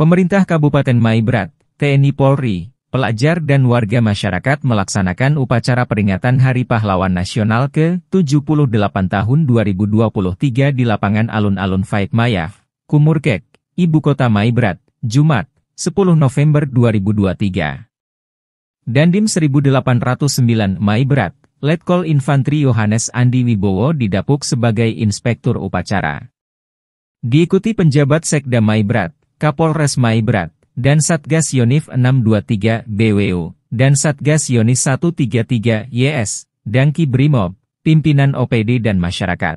Pemerintah Kabupaten Maibrat, TNI Polri, pelajar dan warga masyarakat melaksanakan upacara peringatan Hari Pahlawan Nasional ke-78 tahun 2023 di lapangan alun-alun Faik Mayaf, Kumurkek, Ibu Kota Maibrat, Jumat, 10 November 2023. Dandim 1809 Maibrat, Letkol Infantri Yohanes Andi Wibowo didapuk sebagai Inspektur Upacara. Diikuti penjabat Sekda Maibrat, Kapolres Maibrat, dan Satgas Yonif 623 BWU, dan Satgas Yonif 133 YS, Dan Kibrimob, pimpinan OPD dan masyarakat.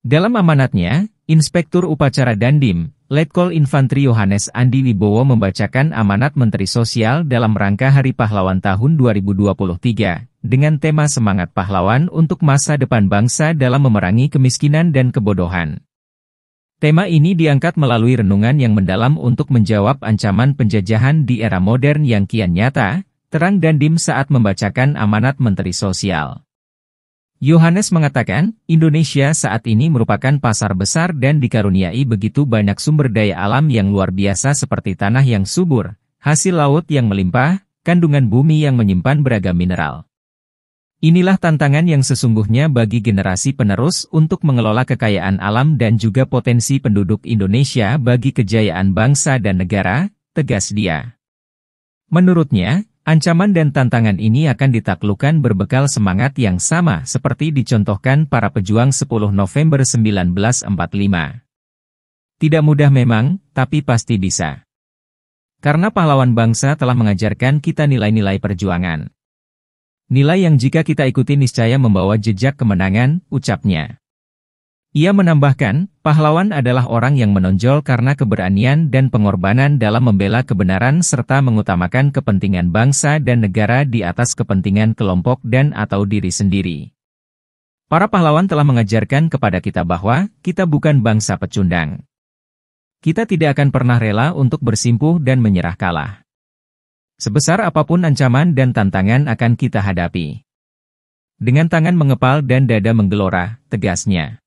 Dalam amanatnya, Inspektur Upacara Dandim, Letkol Infantri Yohanes Andi Wibowo membacakan amanat Menteri Sosial dalam rangka Hari Pahlawan tahun 2023, dengan tema Semangat Pahlawan untuk Masa Depan Bangsa dalam Memerangi Kemiskinan dan Kebodohan. Tema ini diangkat melalui renungan yang mendalam untuk menjawab ancaman penjajahan di era modern yang kian nyata, terang dan dim saat membacakan amanat Menteri Sosial. Yohanes mengatakan, Indonesia saat ini merupakan pasar besar dan dikaruniai begitu banyak sumber daya alam yang luar biasa seperti tanah yang subur, hasil laut yang melimpah, kandungan bumi yang menyimpan beragam mineral. Inilah tantangan yang sesungguhnya bagi generasi penerus untuk mengelola kekayaan alam dan juga potensi penduduk Indonesia bagi kejayaan bangsa dan negara, tegas dia. Menurutnya, ancaman dan tantangan ini akan ditaklukkan berbekal semangat yang sama seperti dicontohkan para pejuang 10 November 1945. Tidak mudah memang, tapi pasti bisa. Karena pahlawan bangsa telah mengajarkan kita nilai-nilai perjuangan. Nilai yang jika kita ikuti niscaya membawa jejak kemenangan, ucapnya. Ia menambahkan, pahlawan adalah orang yang menonjol karena keberanian dan pengorbanan dalam membela kebenaran serta mengutamakan kepentingan bangsa dan negara di atas kepentingan kelompok dan atau diri sendiri. Para pahlawan telah mengajarkan kepada kita bahwa kita bukan bangsa pecundang. Kita tidak akan pernah rela untuk bersimpuh dan menyerah kalah. Sebesar apapun ancaman dan tantangan akan kita hadapi. Dengan tangan mengepal dan dada menggelora, tegasnya.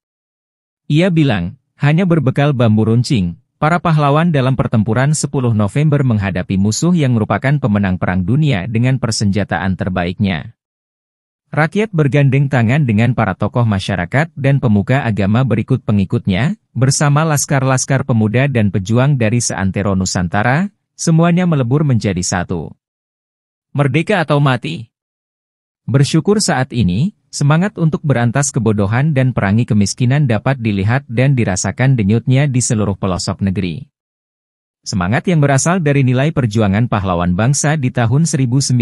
Ia bilang, hanya berbekal bambu runcing, para pahlawan dalam pertempuran 10 November menghadapi musuh yang merupakan pemenang perang dunia dengan persenjataan terbaiknya. Rakyat bergandeng tangan dengan para tokoh masyarakat dan pemuka agama berikut pengikutnya, bersama laskar-laskar pemuda dan pejuang dari seantero Nusantara, Semuanya melebur menjadi satu. Merdeka atau mati? Bersyukur saat ini, semangat untuk berantas kebodohan dan perangi kemiskinan dapat dilihat dan dirasakan denyutnya di seluruh pelosok negeri. Semangat yang berasal dari nilai perjuangan pahlawan bangsa di tahun 1945.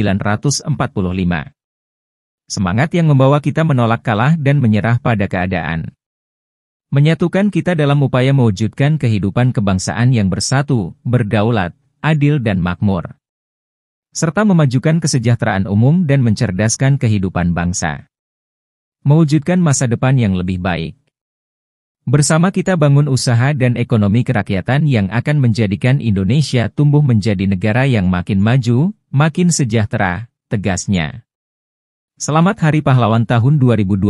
Semangat yang membawa kita menolak kalah dan menyerah pada keadaan. Menyatukan kita dalam upaya mewujudkan kehidupan kebangsaan yang bersatu, berdaulat, adil dan makmur. Serta memajukan kesejahteraan umum dan mencerdaskan kehidupan bangsa. Mewujudkan masa depan yang lebih baik. Bersama kita bangun usaha dan ekonomi kerakyatan yang akan menjadikan Indonesia tumbuh menjadi negara yang makin maju, makin sejahtera, tegasnya. Selamat Hari Pahlawan tahun 2023.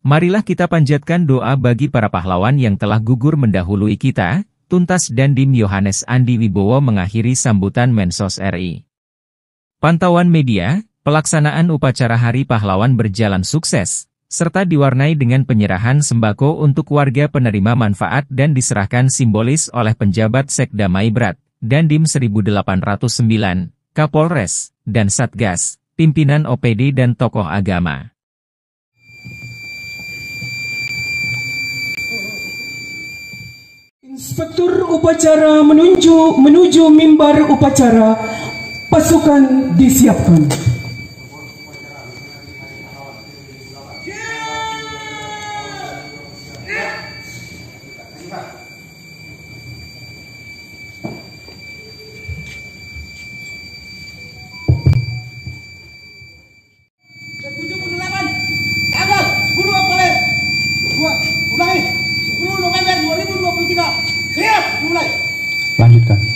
Marilah kita panjatkan doa bagi para pahlawan yang telah gugur mendahului kita, tuntas Dandim Yohanes Andi Wibowo mengakhiri sambutan Mensos RI. Pantauan media, pelaksanaan upacara Hari Pahlawan berjalan sukses, serta diwarnai dengan penyerahan sembako untuk warga penerima manfaat dan diserahkan simbolis oleh penjabat Sekda Maibrat, Dandim 1809, Kapolres, dan Satgas, pimpinan OPD dan tokoh agama. Inspektur upacara menuju menuju mimbar upacara pasukan disiapkan. sádica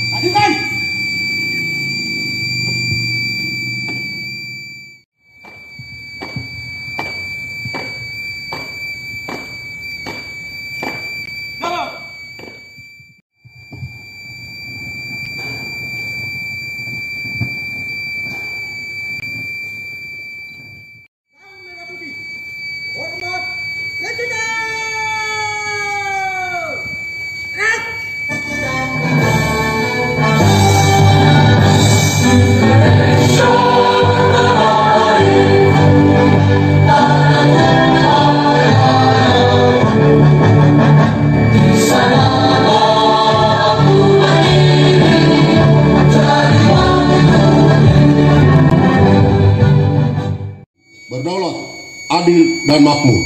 adil dan makmur.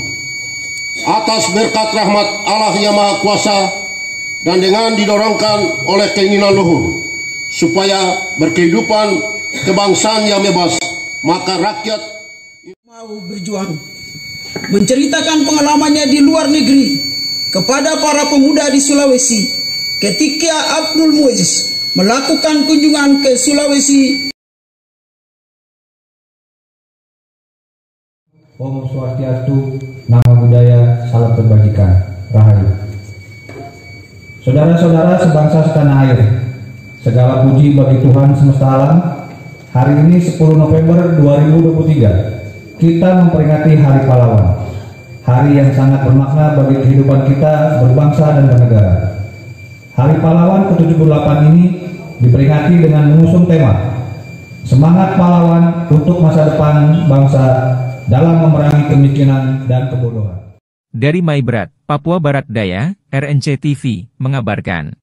Atas berkat rahmat Allah yang Maha Kuasa dan dengan didorongkan oleh keinginan luhur supaya berkehidupan kebangsaan yang bebas, maka rakyat mau berjuang menceritakan pengalamannya di luar negeri kepada para pemuda di Sulawesi ketika Abdul Muiz melakukan kunjungan ke Sulawesi Om Swastiastu, Nama Budaya, Salam Kebajikan, Rahayu. Saudara-saudara sebangsa setanah air, segala puji bagi Tuhan semesta alam. Hari ini 10 November 2023, kita memperingati Hari Pahlawan. Hari yang sangat bermakna bagi kehidupan kita berbangsa dan bernegara. Hari Pahlawan ke-78 ini diperingati dengan mengusung tema Semangat Pahlawan untuk masa depan bangsa dalam memerangi kemiskinan dan kebodohan. Dari Maibrat, Papua Barat Daya, RNC TV, mengabarkan.